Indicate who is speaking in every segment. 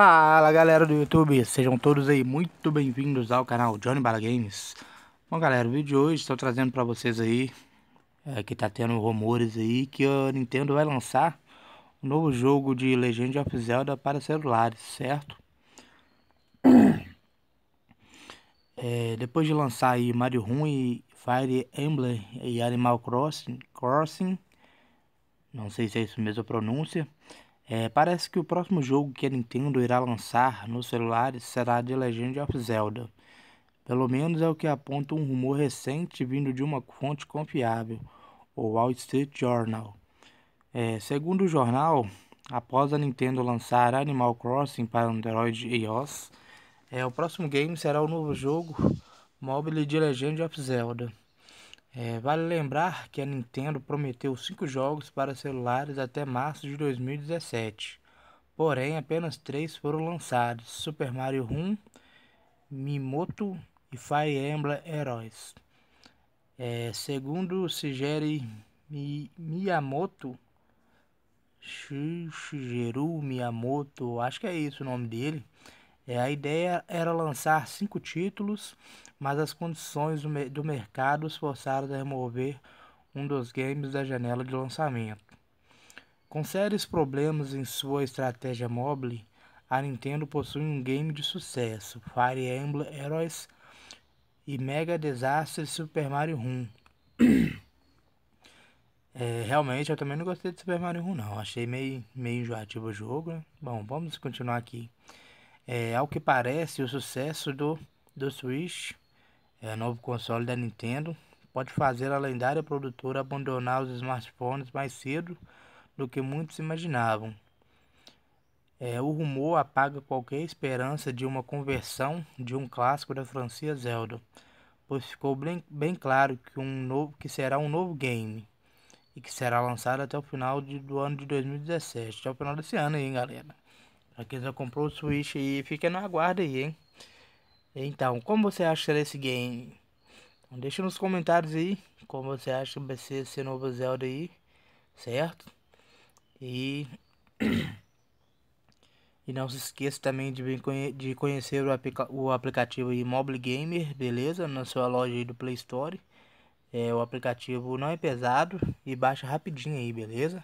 Speaker 1: Fala galera do YouTube, sejam todos aí muito bem-vindos ao canal Johnny Bala Games Bom galera, o vídeo de hoje estou trazendo para vocês aí é, Que tá tendo rumores aí que a Nintendo vai lançar um novo jogo de Legend of Zelda para celulares, certo? É, depois de lançar aí Mario Run e Fire Emblem e Animal Crossing, Crossing Não sei se é isso mesmo a pronúncia é, parece que o próximo jogo que a Nintendo irá lançar nos celulares será The Legend of Zelda. Pelo menos é o que aponta um rumor recente vindo de uma fonte confiável, o Wall Street Journal. É, segundo o jornal, após a Nintendo lançar Animal Crossing para Android e iOS, é, o próximo game será o novo jogo mobile de Legend of Zelda. É, vale lembrar que a Nintendo prometeu cinco jogos para celulares até março de 2017, porém apenas três foram lançados: Super Mario Run, Mimoto e Fire Emblem Heróis. É, segundo Sigeri Miyamoto, Shigeru Miyamoto, acho que é isso o nome dele. É, a ideia era lançar cinco títulos, mas as condições do, do mercado os forçaram a remover um dos games da janela de lançamento. Com sérios problemas em sua estratégia mobile, a Nintendo possui um game de sucesso, Fire Emblem Heroes e Mega Desastre Super Mario Run. é, realmente eu também não gostei de Super Mario Run não, achei meio, meio enjoativo o jogo. Né? Bom, vamos continuar aqui. É, ao que parece, o sucesso do, do Switch, é, novo console da Nintendo, pode fazer a lendária produtora abandonar os smartphones mais cedo do que muitos imaginavam. É, o rumor apaga qualquer esperança de uma conversão de um clássico da franquia Zelda, pois ficou bem, bem claro que, um novo, que será um novo game e que será lançado até o final de, do ano de 2017, até o final desse ano aí, hein, galera. Pra quem já comprou o Switch aí, fica na guarda aí, hein? Então, como você acha desse esse game? Então, deixa nos comentários aí como você acha que vai ser esse novo Zelda aí, certo? E... E não se esqueça também de, conhe de conhecer o, aplica o aplicativo Mobile Gamer, beleza? Na sua loja aí do Play Store. É, o aplicativo não é pesado e baixa rapidinho aí, beleza?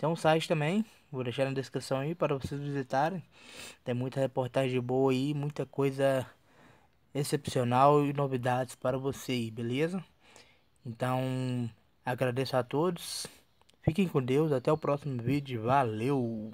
Speaker 1: Tem um site também, vou deixar na descrição aí para vocês visitarem. Tem muita reportagem boa aí, muita coisa excepcional e novidades para você aí, beleza? Então, agradeço a todos. Fiquem com Deus, até o próximo vídeo. Valeu!